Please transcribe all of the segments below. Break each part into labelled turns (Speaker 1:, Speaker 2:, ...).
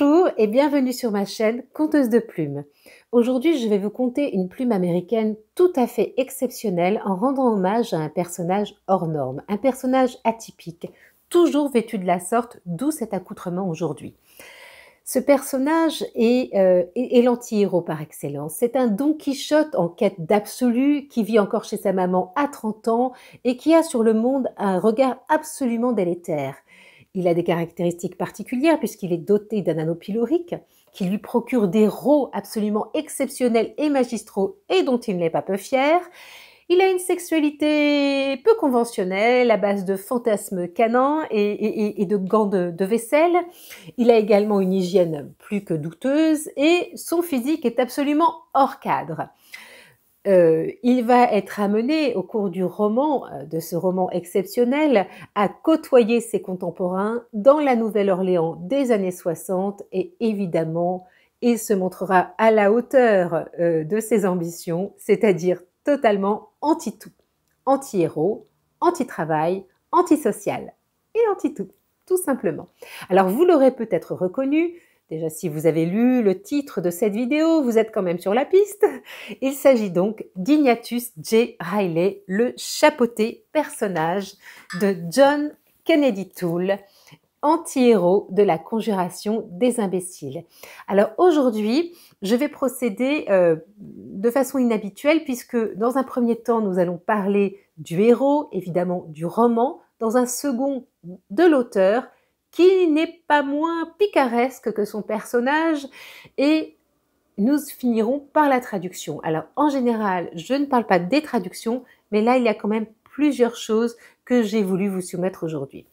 Speaker 1: Bonjour et bienvenue sur ma chaîne Conteuse de plumes. Aujourd'hui, je vais vous conter une plume américaine tout à fait exceptionnelle en rendant hommage à un personnage hors norme, un personnage atypique, toujours vêtu de la sorte, d'où cet accoutrement aujourd'hui. Ce personnage est, euh, l'anti-héros par excellence. C'est un Don Quichotte en quête d'absolu qui vit encore chez sa maman à 30 ans et qui a sur le monde un regard absolument délétère. Il a des caractéristiques particulières puisqu'il est doté d'un anneau qui lui procure des rôles absolument exceptionnels et magistraux et dont il n'est pas peu fier. Il a une sexualité peu conventionnelle, à base de fantasmes canins et, de gants de, vaisselle. Il a également une hygiène plus que douteuse et son physique est absolument hors cadre. Euh, il va être amené au cours du roman, euh, de ce roman exceptionnel, à côtoyer ses contemporains dans la Nouvelle-Orléans des années 60 et évidemment, il se montrera à la hauteur euh, de ses ambitions, c'est-à-dire totalement anti-tout, anti-héros, anti-travail, anti-social et anti-tout, tout simplement. Alors vous l'aurez peut-être reconnu, Déjà, si vous avez lu le titre de cette vidéo, vous êtes quand même sur la piste. Il s'agit donc d'Ignatus J. Riley, le chapeauté personnage de John Kennedy Toole, anti-héros de la conjuration des imbéciles. Alors aujourd'hui, je vais procéder euh, de façon inhabituelle puisque dans un premier temps, nous allons parler du héros, évidemment du roman, dans un second de l'auteur qui n'est pas moins picaresque que son personnage et nous finirons par la traduction. Alors en général, je ne parle pas des traductions, mais là il y a quand même plusieurs choses que j'ai voulu vous soumettre aujourd'hui.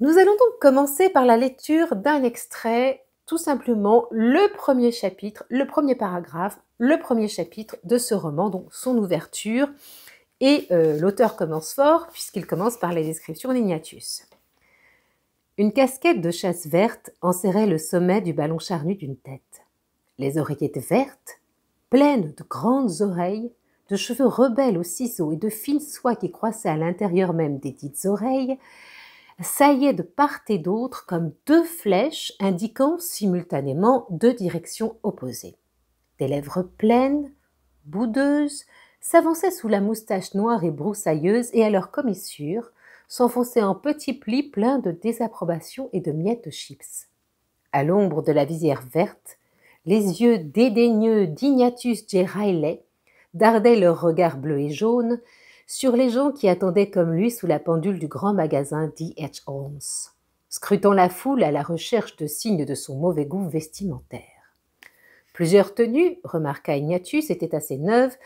Speaker 1: Nous allons donc commencer par la lecture d'un extrait, tout simplement le premier chapitre, le premier paragraphe, le premier chapitre de ce roman, donc son ouverture. Et euh, l'auteur commence fort puisqu'il commence par les descriptions d'Ignatius. Une casquette de chasse verte enserrait le sommet du ballon charnu d'une tête. Les oreillettes vertes, pleines de grandes oreilles, de cheveux rebelles aux ciseaux et de fines soies qui croissaient à l'intérieur même des dites oreilles, saillaient de part et d'autre comme deux flèches indiquant simultanément deux directions opposées. Des lèvres pleines, boudeuses, s'avançaient sous la moustache noire et broussailleuse et à leur commissure, s'enfonçait en petits plis pleins de désapprobation et de miettes de chips. À l'ombre de la visière verte, les yeux dédaigneux d'Ignatius J. dardaient leurs regards bleus et jaunes sur les gens qui attendaient comme lui sous la pendule du grand magasin d'H. Holmes, scrutant la foule à la recherche de signes de son mauvais goût vestimentaire. Plusieurs tenues, remarqua Ignatius, étaient assez neuves,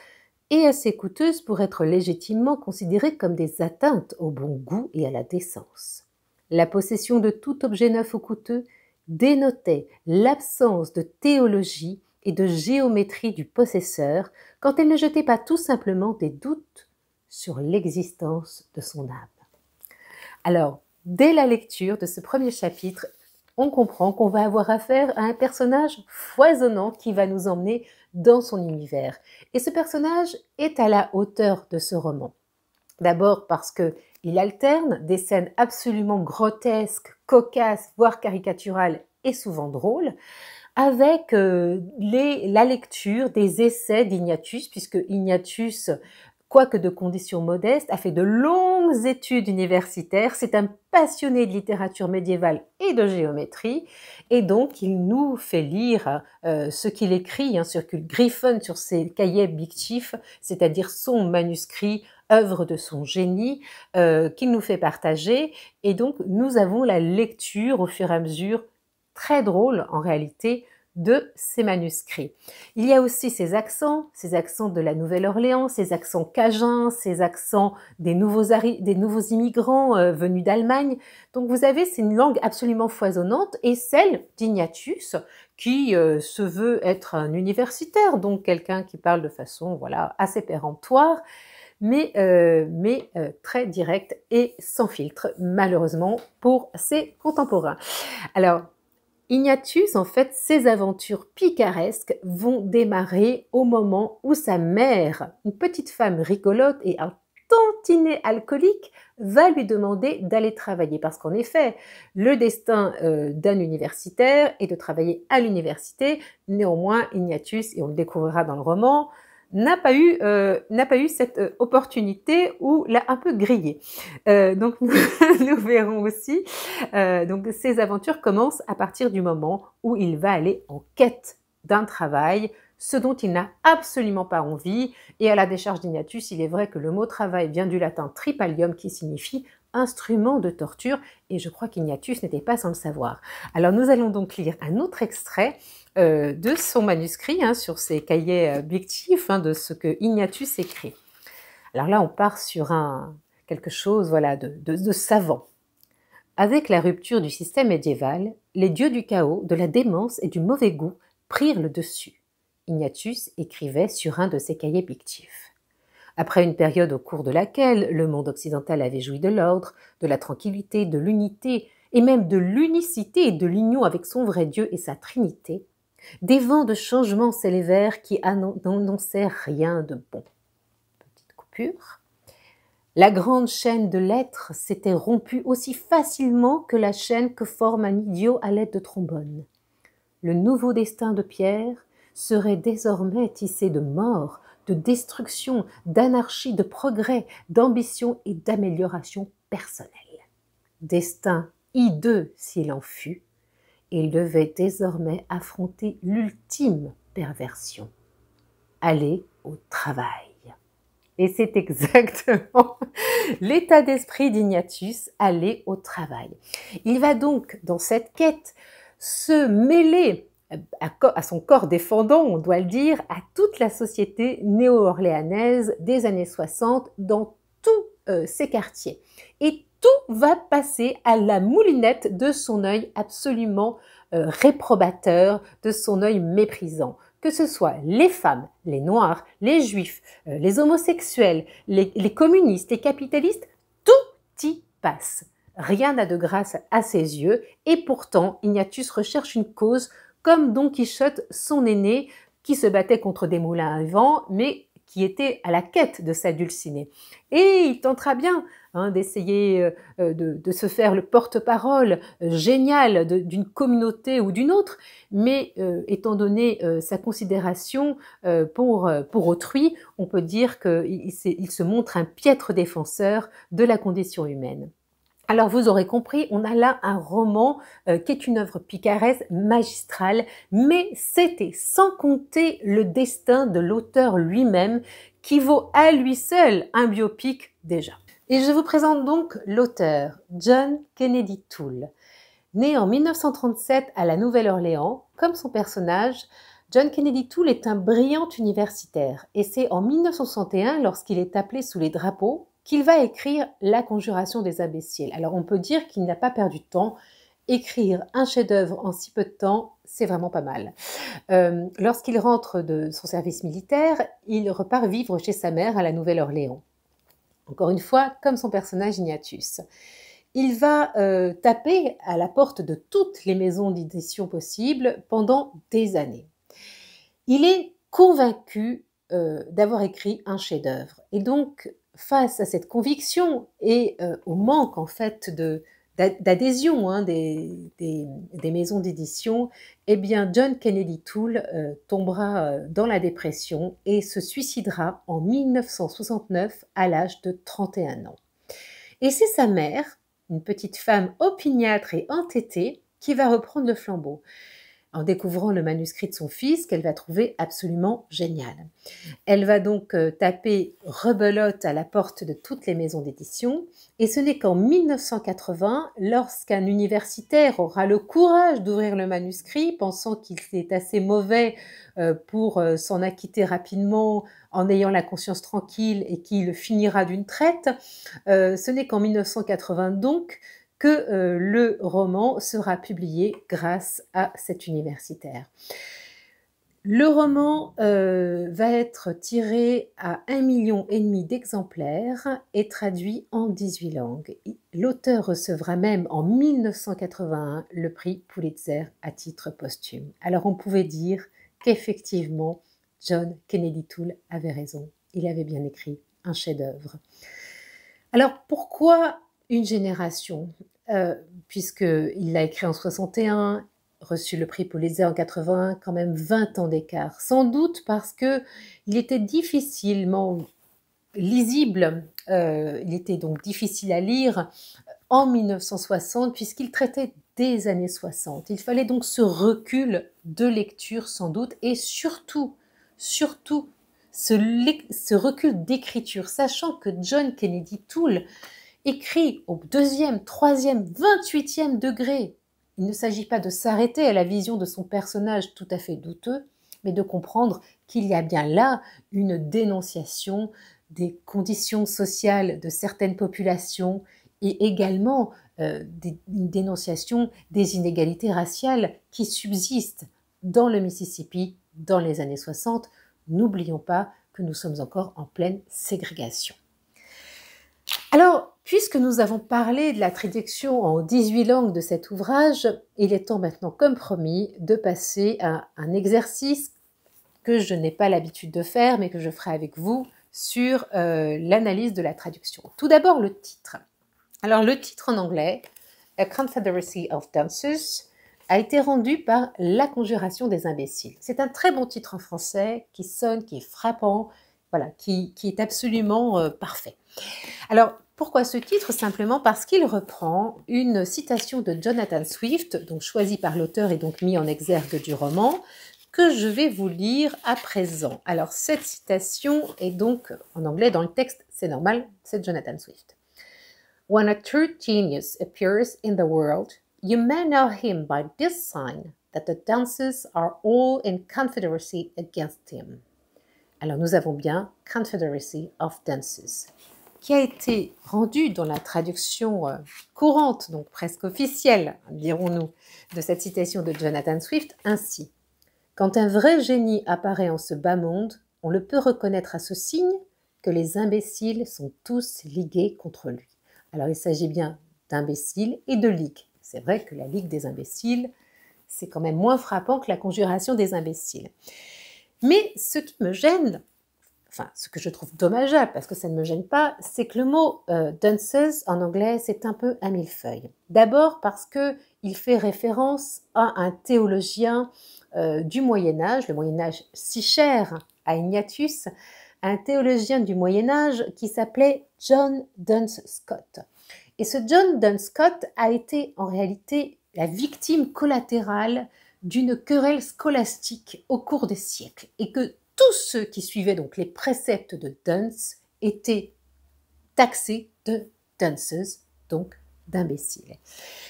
Speaker 1: et assez coûteuses pour être légitimement considérées comme des atteintes au bon goût et à la décence. La possession de tout objet neuf ou coûteux dénotait l'absence de théologie et de géométrie du possesseur quand elle ne jetait pas tout simplement des doutes sur l'existence de son âme. Alors, dès la lecture de ce premier chapitre, on comprend qu'on va avoir affaire à un personnage foisonnant qui va nous emmener dans son univers. Et ce personnage est à la hauteur de ce roman. D'abord parce que il alterne des scènes absolument grotesques, cocasses, voire caricaturales et souvent drôles, avec euh, la lecture des essais d'Ignatius, puisque Ignatius quoique de conditions modestes, a fait de longues études universitaires, c'est un passionné de littérature médiévale et de géométrie, et donc il nous fait lire euh, ce qu'il écrit un hein, sur Griffon, sur ses cahiers fictifs, c'est-à-dire son manuscrit, œuvre de son génie, euh, qu'il nous fait partager, et donc nous avons la lecture au fur et à mesure, très drôle en réalité, de ces manuscrits. Il y a aussi ces accents, ces accents de la Nouvelle-Orléans, ces accents cajuns, ces accents des nouveaux, des nouveaux immigrants euh, venus d'Allemagne. Donc vous avez c'est une langue absolument foisonnante et celle d'Ignatius qui euh, se veut être un universitaire, donc quelqu'un qui parle de façon voilà assez péremptoire mais, euh, mais très directe et sans filtre, malheureusement pour ses contemporains. Alors, Ignatius, en fait, ses aventures picaresques vont démarrer au moment où sa mère, une petite femme rigolote et un tantinet alcoolique, va lui demander d'aller travailler. Parce qu'en effet, le destin euh, d'un universitaire est de travailler à l'université. Néanmoins, Ignatius, et on le découvrira dans le roman, n'a pas eu euh, n'a pas eu cette euh, opportunité ou l'a un peu grillé. Euh, donc nous, verrons aussi. donc ses aventures commencent à partir du moment où il va aller en quête d'un travail, ce dont il n'a absolument pas envie. Et à la décharge d'Ignatus, il est vrai que le mot travail vient du latin tripalium qui signifie instrument de torture, et je crois qu'Ignatius n'était pas sans le savoir. Alors nous allons donc lire un autre extrait euh, de son manuscrit, hein, sur ses cahiers pictifs, hein, de ce que Ignatius écrit. Alors là, on part sur un, quelque chose voilà, de, savant. Avec la rupture du système médiéval, les dieux du chaos, de la démence et du mauvais goût prirent le dessus. Ignatius écrivait sur un de ses cahiers pictifs. Après une période au cours de laquelle le monde occidental avait joui de l'ordre, de la tranquillité, de l'unité, et même de l'unicité et de l'union avec son vrai Dieu et sa Trinité, des vents de changement s'élevèrent qui n'annonçaient rien de bon. Petite coupure. La grande chaîne de lettres s'était rompue aussi facilement que la chaîne que forme un idiot à l'aide de trombone. Le nouveau destin de Pierre serait désormais tissé de mort de destruction, d'anarchie, de progrès, d'ambition et d'amélioration personnelle. Destin hideux s'il en fut, il devait désormais affronter l'ultime perversion. Aller au travail. Et c'est exactement l'état d'esprit d'Ignatius, aller au travail. Il va donc, dans cette quête, se mêler à, son corps défendant, on doit le dire, à toute la société néo-orléanaise des années 60 dans tous euh, ses quartiers. Et tout va passer à la moulinette de son œil absolument euh, réprobateur, de son œil méprisant. Que ce soit les femmes, les noirs, les juifs, euh, les homosexuels, les, communistes, les capitalistes, tout y passe. Rien n'a de grâce à ses yeux, et pourtant Ignatius recherche une cause comme Don Quichotte, son aîné, qui se battait contre des moulins à vent, mais qui était à la quête de sa dulcinée. Et il tentera bien hein, d'essayer euh, euh, de, se faire le porte-parole euh, génial d'une communauté ou d'une autre, mais étant donné sa considération pour, pour autrui, on peut dire qu'il il se montre un piètre défenseur de la condition humaine. Alors vous aurez compris, on a là un roman euh, qui est une œuvre picaresque magistrale, mais c'était sans compter le destin de l'auteur lui-même qui vaut à lui seul un biopic déjà. Et je vous présente donc l'auteur John Kennedy Toole. Né en 1937 à la Nouvelle-Orléans, comme son personnage, John Kennedy Toole est un brillant universitaire et c'est en 1961, lorsqu'il est appelé sous les drapeaux qu'il va écrire La conjuration des imbéciles. Alors on peut dire qu'il n'a pas perdu de temps. Écrire un chef-d'œuvre en si peu de temps, c'est vraiment pas mal. Euh, lorsqu'il rentre de son service militaire, il repart vivre chez sa mère à la Nouvelle-Orléans. Encore une fois, comme son personnage Ignatius. Il va euh, taper à la porte de toutes les maisons d'édition possibles pendant des années. Il est convaincu euh, d'avoir écrit un chef-d'œuvre. Et donc, face à cette conviction et euh, au manque en fait d'adhésion hein, des, maisons d'édition, eh bien John Kennedy Toole euh, tombera euh, dans la dépression et se suicidera en 1969 à l'âge de 31 ans. Et c'est sa mère, une petite femme opiniâtre et entêtée, qui va reprendre le flambeau en découvrant le manuscrit de son fils qu'elle va trouver absolument génial. Elle va donc euh, taper rebelote à la porte de toutes les maisons d'édition et ce n'est qu'en 1980, lorsqu'un universitaire aura le courage d'ouvrir le manuscrit, pensant qu'il est assez mauvais euh, pour euh, s'en acquitter rapidement en ayant la conscience tranquille et qu'il finira d'une traite, ce n'est qu'en 1980 donc que euh, le roman sera publié grâce à cet universitaire. Le roman euh, va être tiré à un million et demi d'exemplaires et traduit en 18 langues. L'auteur recevra même en 1981 le prix Pulitzer à titre posthume. Alors on pouvait dire qu'effectivement, John Kennedy Toole avait raison. Il avait bien écrit un chef-d'œuvre. Alors pourquoi une génération, euh, puisqu'il l'a écrit en 61, reçu le prix Pulitzer en 81, quand même 20 ans d'écart. Sans doute parce que il était difficilement lisible, euh, il était donc difficile à lire en 1960 puisqu'il traitait des années 60. Il fallait donc ce recul de lecture sans doute et surtout, surtout ce, ce recul d'écriture, sachant que John Kennedy Toole écrit au deuxième, troisième, vingt-huitième degré. Il ne s'agit pas de s'arrêter à la vision de son personnage tout à fait douteux, mais de comprendre qu'il y a bien là une dénonciation des conditions sociales de certaines populations et également euh, une dénonciation des inégalités raciales qui subsistent dans le Mississippi dans les années 60. N'oublions pas que nous sommes encore en pleine ségrégation. Alors, Puisque nous avons parlé de la traduction en 18 langues de cet ouvrage, il est temps maintenant, comme promis, de passer à un exercice que je n'ai pas l'habitude de faire, mais que je ferai avec vous sur euh, l'analyse de la traduction. Tout d'abord, le titre. Alors, le titre en anglais, A Confederacy of Dances, a été rendu par La Conjuration des imbéciles. C'est un très bon titre en français qui sonne, qui est frappant, voilà, qui, est absolument euh, parfait. Alors, pourquoi ce titre Simplement parce qu'il reprend une citation de Jonathan Swift, donc choisie par l'auteur et donc mis en exergue du roman, que je vais vous lire à présent. Alors cette citation est donc en anglais dans le texte, c'est normal, c'est Jonathan Swift. When a true genius appears in the world, you may know him by this sign that the dances are all in confederacy against him. Alors nous avons bien Confederacy of Dances qui a été rendu dans la traduction euh, courante, donc presque officielle, dirons-nous, de cette citation de Jonathan Swift, ainsi. Quand un vrai génie apparaît en ce bas monde, on le peut reconnaître à ce signe que les imbéciles sont tous ligués contre lui. Alors il s'agit bien d'imbéciles et de ligues. C'est vrai que la ligue des imbéciles, c'est quand même moins frappant que la conjuration des imbéciles. Mais ce qui me gêne ce que je trouve dommageable, parce que ça ne me gêne pas, c'est que le mot euh, dunces » en anglais, c'est un peu à mille D'abord parce que il fait référence à un théologien euh, du Moyen Âge, le Moyen Âge si cher à Ignatius, un théologien du Moyen Âge qui s'appelait John Duns Scott. Et ce John Duns Scott a été en réalité la victime collatérale d'une querelle scolastique au cours des siècles et que tous ceux qui suivaient donc les préceptes de dunce étaient taxés de dunces, donc d'imbéciles.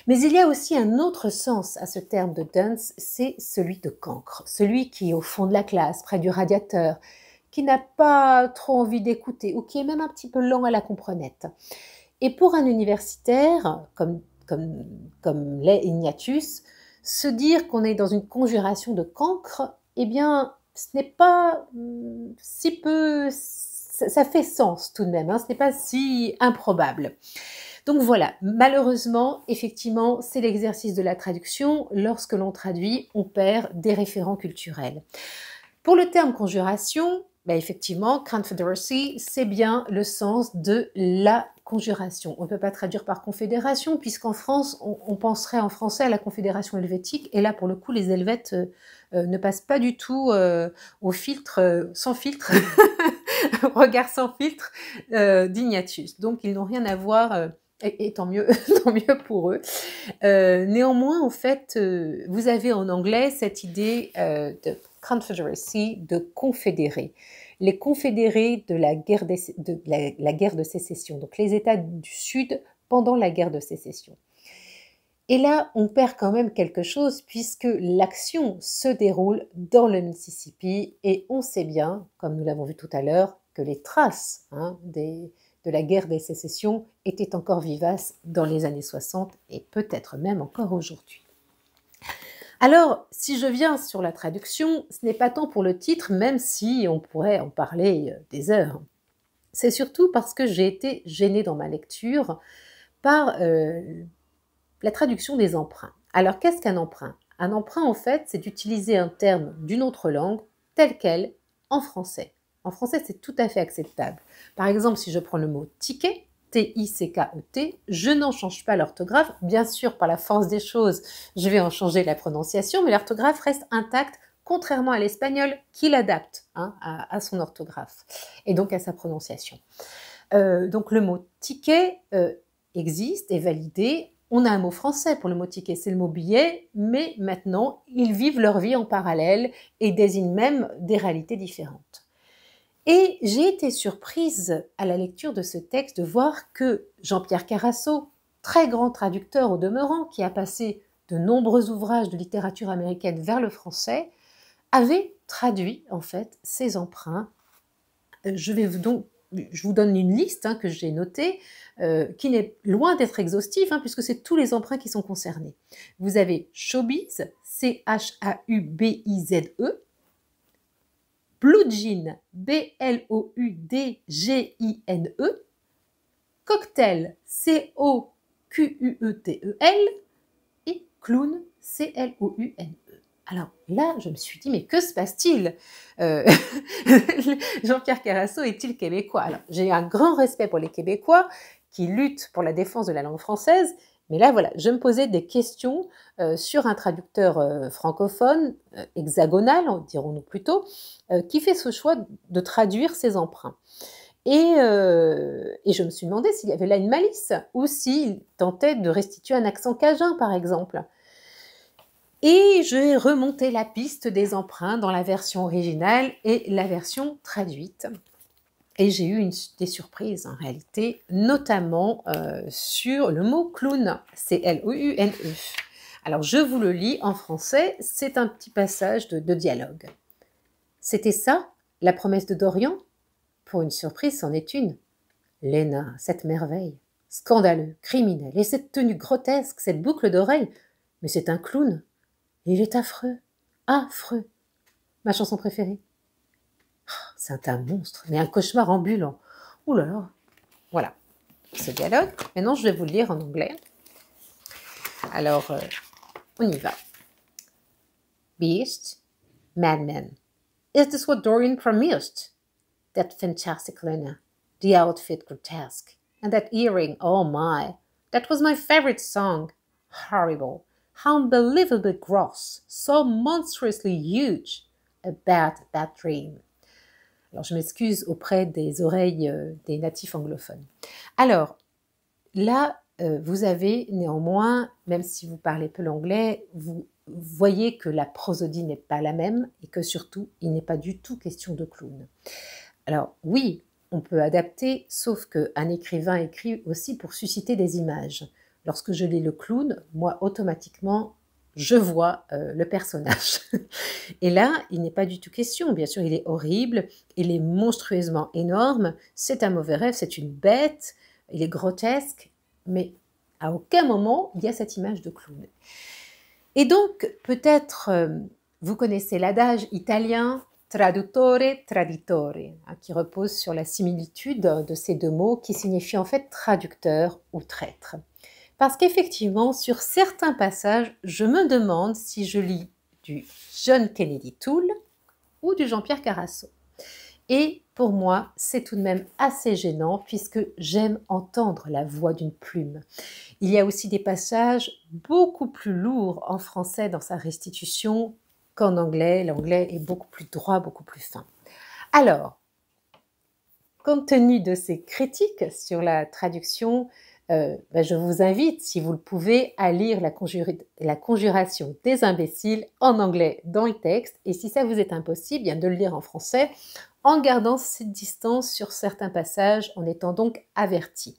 Speaker 1: Mais il y a aussi un autre sens à ce terme de dunce, c'est celui de cancre, celui qui est au fond de la classe, près du radiateur, qui n'a pas trop envie d'écouter ou qui est même un petit peu lent à la comprenette. Et pour un universitaire, comme, comme, comme l'est Ignatius, se dire qu'on est dans une conjuration de cancre, eh bien, ce n'est pas hmm, si peu, ça, fait sens tout de même, hein. ce n'est pas si improbable. Donc voilà, malheureusement, effectivement, c'est l'exercice de la traduction. Lorsque l'on traduit, on perd des référents culturels. Pour le terme conjuration, ben effectivement, confederacy, c'est bien le sens de la conjuration. On ne peut pas traduire par confédération, puisqu'en France, on, on, penserait en français à la confédération helvétique, et là, pour le coup, les Helvètes euh, euh, ne passe pas du tout euh, au filtre, euh, sans filtre, regard sans filtre d'Ignatius. Donc ils n'ont rien à voir. Et, tant mieux, tant mieux pour eux. néanmoins, en fait, vous avez en anglais cette idée de confederacy, de confédérés. Les confédérés de la guerre de sécession, donc les États du Sud pendant la guerre de sécession. Et là, on perd quand même quelque chose puisque l'action se déroule dans le Mississippi et on sait bien, comme nous l'avons vu tout à l'heure, que les traces hein, de la guerre des sécessions étaient encore vivaces dans les années 60 et peut-être même encore aujourd'hui. Alors, si je viens sur la traduction, ce n'est pas tant pour le titre, même si on pourrait en parler euh, des heures. C'est surtout parce que j'ai été gênée dans ma lecture par euh, la traduction des emprunts. Alors qu'est-ce qu'un emprunt Un emprunt, en fait, c'est d'utiliser un terme d'une autre langue tel quel en français. En français, c'est tout à fait acceptable. Par exemple, si je prends le mot ticket, T-I-C-K-E-T, e je n'en change pas l'orthographe. Bien sûr, par la force des choses, je vais en changer la prononciation, mais l'orthographe reste intacte, contrairement à l'espagnol qui l'adapte hein, à, son orthographe et donc à sa prononciation. Euh, donc le mot ticket euh, existe, est validé on a un mot français pour le mot ticket, c'est le mot billet, mais maintenant, ils vivent leur vie en parallèle et désignent même des réalités différentes. Et j'ai été surprise à la lecture de ce texte de voir que Jean-Pierre Carasso, très grand traducteur au demeurant, qui a passé de nombreux ouvrages de littérature américaine vers le français, avait traduit en fait ces emprunts. Euh, je vais donc je vous donne une liste hein, que j'ai notée, euh, qui n'est loin d'être exhaustive, hein, puisque c'est tous les emprunts qui sont concernés. Vous avez Showbiz, C-H-A-U-B-I-Z-E, Blue Jean, B-L-O-U-D-G-I-N-E, Cocktail, C-O-Q-U-E-T-E-L, et Clown, C-L-O-U-N-E. Alors là, je me suis dit, mais que se passe-t-il euh, Jean-Pierre Carasso est-il québécois Alors j'ai un grand respect pour les Québécois qui luttent pour la défense de la langue française, mais là, voilà, je me posais des questions euh, sur un traducteur euh, francophone, hexagonal, dirons-nous plutôt, qui fait ce choix de traduire ses emprunts. Et, et je me suis demandé s'il y avait là une malice ou s'il tentait de restituer un accent cajun, par exemple. Et j'ai remonté la piste des emprunts dans la version originale et la version traduite. Et j'ai eu des surprises en réalité, notamment euh, sur le mot clown, C L-O-U-N-E. Alors je vous le lis en français, c'est un petit passage de, dialogue. C'était ça, la promesse de Dorian Pour une surprise, c'en est une. Léna, cette merveille. Scandaleux, criminel, et cette tenue grotesque, cette boucle d'oreille. Mais c'est un clown, il est affreux, affreux. Ma chanson préférée. Oh, c'est un monstre, mais un cauchemar ambulant. Ouh là là. Voilà, ce dialogue. Maintenant, je vais vous le lire en anglais. Alors, euh, on y va. Beast, madman. Is this what Dorian promised? That fantastic linen, the outfit grotesque, and that earring, oh my. That was my favorite song. Horrible unbelievably gross, so monstrously huge about that dream. Alors je m'excuse auprès des oreilles euh, des natifs anglophones. Alors là, euh, vous avez néanmoins, même si vous parlez peu l'anglais, vous voyez que la prosodie n'est pas la même et que surtout, il n'est pas du tout question de clown. Alors oui, on peut adapter, sauf qu'un écrivain écrit aussi pour susciter des images lorsque je lis le clown, moi automatiquement, je vois euh, le personnage. Et là, il n'est pas du tout question. Bien sûr, il est horrible, il est monstrueusement énorme, c'est un mauvais rêve, c'est une bête, il est grotesque, mais à aucun moment il y a cette image de clown. Et donc, peut-être, euh, vous connaissez l'adage italien traduttore, traditore, hein, qui repose sur la similitude de ces deux mots qui signifient en fait traducteur ou traître. Parce qu'effectivement, sur certains passages, je me demande si je lis du John Kennedy Toole ou du Jean-Pierre Carasso. Et pour moi, c'est tout de même assez gênant puisque j'aime entendre la voix d'une plume. Il y a aussi des passages beaucoup plus lourds en français dans sa restitution qu'en anglais. L'anglais est beaucoup plus droit, beaucoup plus fin. Alors, compte tenu de ces critiques sur la traduction, euh, ben, je vous invite, si vous le pouvez, à lire la, conjuration des imbéciles en anglais dans le texte, et si ça vous est impossible, bien de le lire en français, en gardant cette distance sur certains passages, en étant donc averti.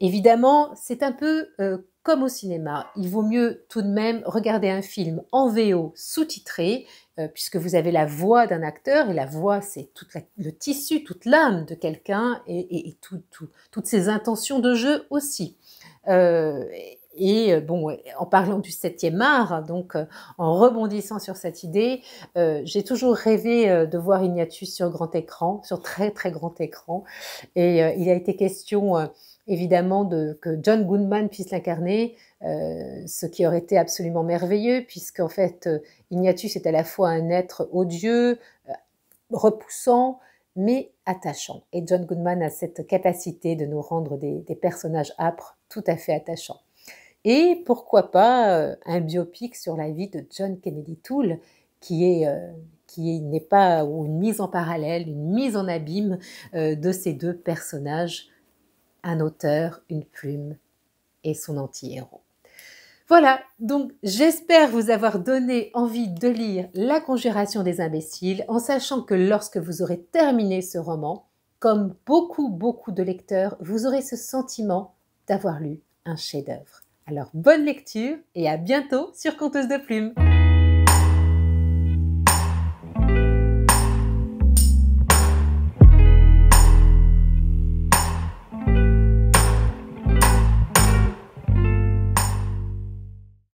Speaker 1: Évidemment, c'est un peu euh, comme au cinéma, il vaut mieux tout de même regarder un film en VO sous-titré, euh, puisque vous avez la voix d'un acteur, et la voix, c'est tout le tissu, toute l'âme de quelqu'un, et, toutes ses intentions de jeu aussi. Euh, et bon, en parlant du septième art, donc euh, en rebondissant sur cette idée, j'ai toujours rêvé de voir Ignatius sur grand écran, sur très très grand écran. Et il a été question évidemment que John Goodman puisse l'incarner, euh, ce qui aurait été absolument merveilleux, puisqu'en fait, euh, Ignatius est à la fois un être odieux, euh, repoussant, mais attachant. Et John Goodman a cette capacité de nous rendre des, personnages âpres tout à fait attachants. Et pourquoi pas un biopic sur la vie de John Kennedy Toole, qui n'est pas une mise en parallèle, une mise en abîme de ces deux personnages un auteur, une plume et son anti-héros. Voilà, donc j'espère vous avoir donné envie de lire La Conjuration des imbéciles en sachant que lorsque vous aurez terminé ce roman, comme beaucoup, beaucoup de lecteurs, vous aurez ce sentiment d'avoir lu un chef-d'œuvre. Alors bonne lecture et à bientôt sur Conteuse de Plumes.